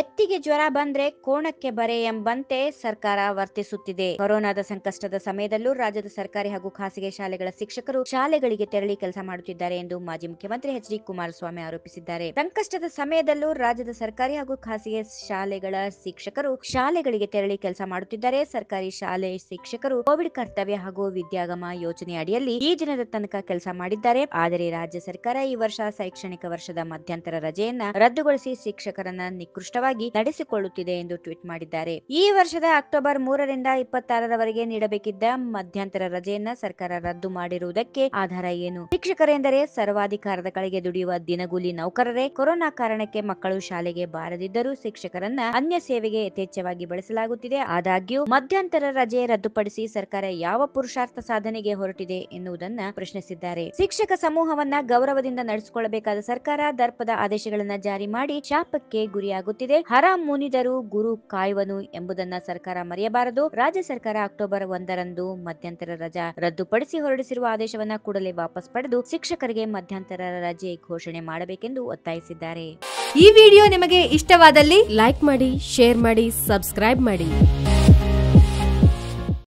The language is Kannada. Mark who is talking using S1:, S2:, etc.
S1: ಎತ್ತಿಗೆ ಜ್ವರ ಬಂದ್ರೆ ಕೋಣಕ್ಕೆ ಬರೆ ಎಂಬಂತೆ ಸರ್ಕಾರ ವರ್ತಿಸುತ್ತಿದೆ ಕೊರೋನಾದ ಸಂಕಷ್ಟದ ಸಮಯದಲ್ಲೂ ರಾಜ್ಯದ ಸರ್ಕಾರಿ ಹಾಗೂ ಖಾಸಗಿ ಶಾಲೆಗಳ ಶಿಕ್ಷಕರು ಶಾಲೆಗಳಿಗೆ ತೆರಳಿ ಕೆಲಸ ಮಾಡುತ್ತಿದ್ದಾರೆ ಎಂದು ಮಾಜಿ ಮುಖ್ಯಮಂತ್ರಿ ಎಚ್ ಡಿ ಕುಮಾರಸ್ವಾಮಿ ಆರೋಪಿಸಿದ್ದಾರೆ ಸಂಕಷ್ಟದ ಸಮಯದಲ್ಲೂ ರಾಜ್ಯದ ಸರ್ಕಾರಿ ಹಾಗೂ ಖಾಸಗಿ ಶಾಲೆಗಳ ಶಿಕ್ಷಕರು ಶಾಲೆಗಳಿಗೆ ತೆರಳಿ ಕೆಲಸ ಮಾಡುತ್ತಿದ್ದಾರೆ ಸರ್ಕಾರಿ ಶಾಲೆ ಶಿಕ್ಷಕರು ಕೋವಿಡ್ ಕರ್ತವ್ಯ ಹಾಗೂ ವಿದ್ಯಾಗಮ ಯೋಜನೆ ಅಡಿಯಲ್ಲಿ ಈ ದಿನದ ತನಕ ಕೆಲಸ ಮಾಡಿದ್ದಾರೆ ಆದರೆ ರಾಜ್ಯ ಸರ್ಕಾರ ಈ ವರ್ಷ ಶೈಕ್ಷಣಿಕ ವರ್ಷದ ಮಧ್ಯಂತರ ರಜೆಯನ್ನ ರದ್ದುಗೊಳಿಸಿ ಶಿಕ್ಷಕರನ್ನ ನಿಕೃಷ್ಟ ನಡೆಸಿಕೊಳ್ಳುತ್ತಿದೆ ಎಂದು ಟ್ವೀಟ್ ಮಾಡಿದ್ದಾರೆ ಈ ವರ್ಷದ ಅಕ್ಟೋಬರ್ ಮೂರರಿಂದ ಇಪ್ಪತ್ತಾರರವರೆಗೆ ನೀಡಬೇಕಿದ್ದ ಮಧ್ಯಂತರ ರಜೆಯನ್ನ ಸರ್ಕಾರ ರದ್ದು ಮಾಡಿರುವುದಕ್ಕೆ ಆಧಾರ ಏನು ಶಿಕ್ಷಕರೆಂದರೆ ಸರ್ವಾಧಿಕಾರದ ಕಡೆಗೆ ದುಡಿಯುವ ದಿನಗೂಲಿ ನೌಕರರೇ ಕೊರೋನಾ ಕಾರಣಕ್ಕೆ ಮಕ್ಕಳು ಶಾಲೆಗೆ ಬಾರದಿದ್ದರೂ ಶಿಕ್ಷಕರನ್ನ ಅನ್ಯ ಸೇವೆಗೆ ಯಥೇಚ್ಛವಾಗಿ ಬಳಸಲಾಗುತ್ತಿದೆ ಆದಾಗ್ಯೂ ಮಧ್ಯಂತರ ರಜೆ ರದ್ದುಪಡಿಸಿ ಸರ್ಕಾರ ಯಾವ ಪುರುಷಾರ್ಥ ಸಾಧನೆಗೆ ಹೊರಟಿದೆ ಎನ್ನುವುದನ್ನ ಪ್ರಶ್ನಿಸಿದ್ದಾರೆ ಶಿಕ್ಷಕ ಸಮೂಹವನ್ನ ಗೌರವದಿಂದ ನಡೆಸಿಕೊಳ್ಳಬೇಕಾದ ಸರ್ಕಾರ ದರ್ಪದ ಆದೇಶಗಳನ್ನ ಜಾರಿ ಮಾಡಿ ಶಾಪಕ್ಕೆ ಗುರಿಯಾಗುತ್ತಿದೆ ನಡೆಯುತ್ತಿದೆ ಹರ ಮುನಿದರು ಗುರು ಕಾಯುವನು ಎಂಬುದನ್ನ ಸರ್ಕಾರ ಮರೆಯಬಾರದು ರಾಜ್ಯ ಸರ್ಕಾರ ಅಕ್ಟೋಬರ್ ಒಂದರಂದು ಮಧ್ಯಂತರ ರಜಾ ರದ್ದುಪಡಿಸಿ ಹೊರಡಿಸಿರುವ ಆದೇಶವನ್ನ ಕೂಡಲೇ ವಾಪಸ್ ಪಡೆದು ಶಿಕ್ಷಕರಿಗೆ ಮಧ್ಯಂತರ ರಜೆ ಘೋಷಣೆ ಮಾಡಬೇಕೆಂದು ಒತ್ತಾಯಿಸಿದ್ದಾರೆ
S2: ಈ ವಿಡಿಯೋ ನಿಮಗೆ ಇಷ್ಟವಾದಲ್ಲಿ ಲೈಕ್ ಮಾಡಿ ಶೇರ್ ಮಾಡಿ ಸಬ್ಸ್ಕ್ರೈಬ್ ಮಾಡಿ